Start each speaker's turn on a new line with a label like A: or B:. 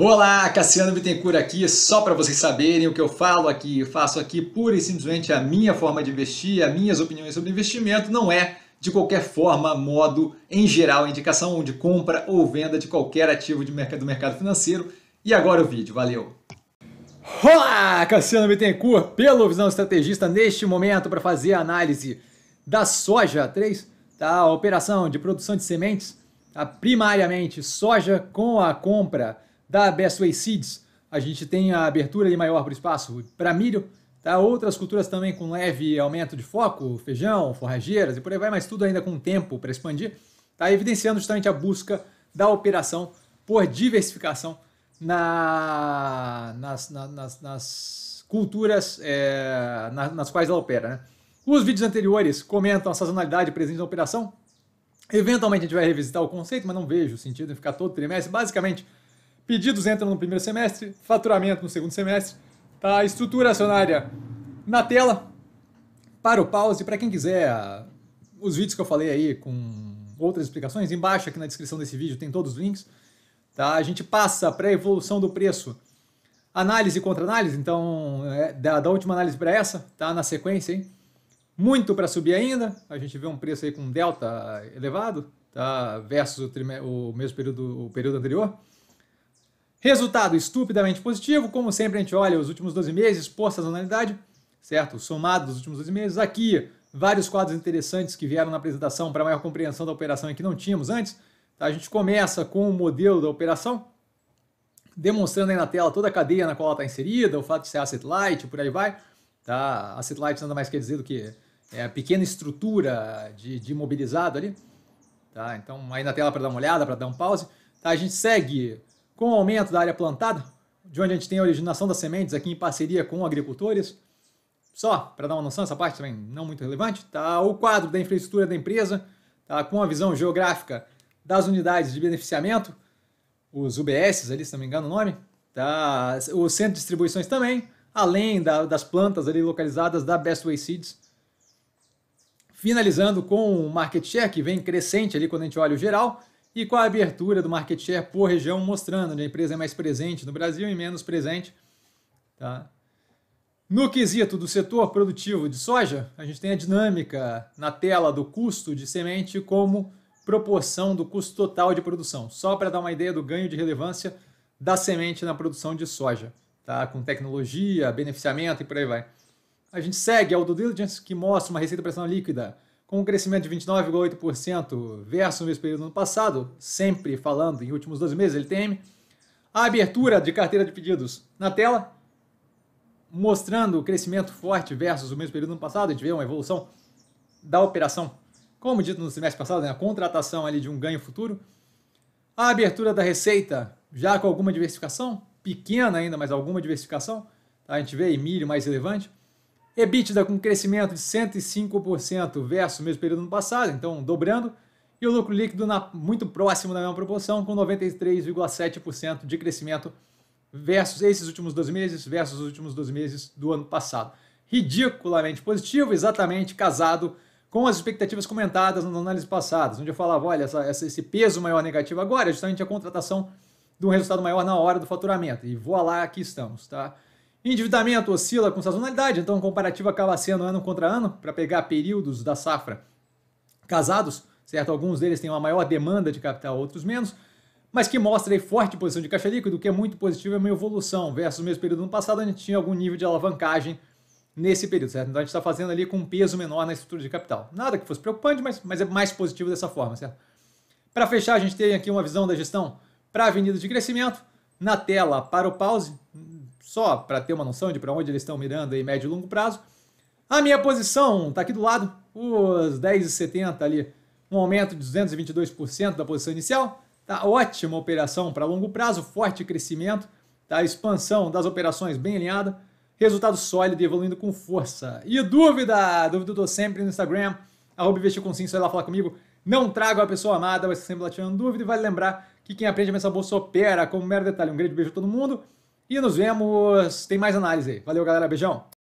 A: Olá, Cassiano Bittencourt aqui, só para vocês saberem o que eu falo aqui, eu faço aqui pura e simplesmente a minha forma de investir, as minhas opiniões sobre investimento, não é de qualquer forma, modo, em geral, indicação de compra ou venda de qualquer ativo de mercado, do mercado financeiro. E agora o vídeo, valeu! Olá, Cassiano Bittencourt, pelo Visão Estrategista, neste momento para fazer a análise da soja 3, da tá? operação de produção de sementes, primariamente soja com a compra da best way Seeds. A gente tem a abertura maior para o espaço para milho, tá? outras culturas também com leve aumento de foco, feijão, forrageiras e por aí vai, mas tudo ainda com tempo para expandir, tá? evidenciando justamente a busca da operação por diversificação na, nas, na, nas, nas, culturas é, nas quais ela opera. Né? Os vídeos anteriores comentam a sazonalidade presente na operação. Eventualmente a gente vai revisitar o conceito, mas não vejo sentido em ficar todo trimestre. Basicamente, Pedidos entram no primeiro semestre, faturamento no segundo semestre, tá? Estrutura acionária na tela, para o pause, para quem quiser, os vídeos que eu falei aí com outras explicações, embaixo aqui na descrição desse vídeo tem todos os links, tá? A gente passa para a evolução do preço, análise contra análise, então é da, da última análise para essa, tá? Na sequência, hein? Muito para subir ainda, a gente vê um preço aí com delta elevado, tá? Versus o, o mesmo período, o período anterior. Resultado estupidamente positivo, como sempre a gente olha os últimos 12 meses por sazonalidade, certo? Somado dos últimos 12 meses aqui, vários quadros interessantes que vieram na apresentação para maior compreensão da operação e que não tínhamos antes. Tá? A gente começa com o modelo da operação, demonstrando aí na tela toda a cadeia na qual ela está inserida, o fato de ser asset light, por aí vai. Tá? Asset light nada mais quer dizer do que é, a pequena estrutura de, de imobilizado ali. Tá? Então, aí na tela para dar uma olhada, para dar um pause. Tá? A gente segue com o aumento da área plantada, de onde a gente tem a originação das sementes aqui em parceria com agricultores, só para dar uma noção, essa parte também não muito relevante, tá o quadro da infraestrutura da empresa, tá com a visão geográfica das unidades de beneficiamento, os UBS ali, se não me engano o nome, tá o centro de distribuições também, além da, das plantas ali localizadas da Best Way Seeds. Finalizando com o market share que vem crescente ali quando a gente olha o geral, e com a abertura do market share por região, mostrando onde né, a empresa é mais presente no Brasil e menos presente. Tá? No quesito do setor produtivo de soja, a gente tem a dinâmica na tela do custo de semente como proporção do custo total de produção, só para dar uma ideia do ganho de relevância da semente na produção de soja, tá? com tecnologia, beneficiamento e por aí vai. A gente segue ao do diligence, que mostra uma receita operacional líquida com um crescimento de 29,8% versus o mesmo período do ano passado, sempre falando em últimos 12 meses, LTM. A abertura de carteira de pedidos na tela, mostrando o crescimento forte versus o mesmo período do ano passado, a gente vê uma evolução da operação, como dito no semestre passado, né? a contratação ali de um ganho futuro. A abertura da receita, já com alguma diversificação, pequena ainda, mas alguma diversificação. Tá? A gente vê milho mais relevante. EBITDA com crescimento de 105% versus o mesmo período no passado, então dobrando, e o lucro líquido na, muito próximo da mesma proporção, com 93,7% de crescimento versus esses últimos 12 meses versus os últimos 12 meses do ano passado. Ridiculamente positivo, exatamente casado com as expectativas comentadas nas análises passadas, onde eu falava, olha, essa, essa, esse peso maior negativo agora é justamente a contratação de um resultado maior na hora do faturamento. E voa lá, aqui estamos, tá? Endividamento oscila com sazonalidade, então a comparativo acaba sendo ano contra ano para pegar períodos da safra casados, certo? Alguns deles têm uma maior demanda de capital, outros menos, mas que mostra aí forte posição de caixa líquido, que é muito positivo, é uma evolução versus o mesmo período no passado, onde tinha algum nível de alavancagem nesse período, certo? Então a gente está fazendo ali com um peso menor na estrutura de capital. Nada que fosse preocupante, mas, mas é mais positivo dessa forma, certo? Para fechar, a gente tem aqui uma visão da gestão para avenidas de crescimento. Na tela, para o pause, só para ter uma noção de para onde eles estão mirando em médio e longo prazo. A minha posição está aqui do lado, os 10,70 ali, um aumento de 222% da posição inicial. Tá ótima operação para longo prazo, forte crescimento, tá expansão das operações bem alinhada, resultado sólido e evoluindo com força. E dúvida, dúvida eu tô sempre no Instagram, arroba investir com sim, só lá falar comigo. Não trago a pessoa amada, vai ser sempre lá tirando dúvida e vale lembrar que quem aprende a pensar bolsa opera. Como mero detalhe, um grande beijo a todo mundo. E nos vemos. Tem mais análise. Valeu, galera. Beijão.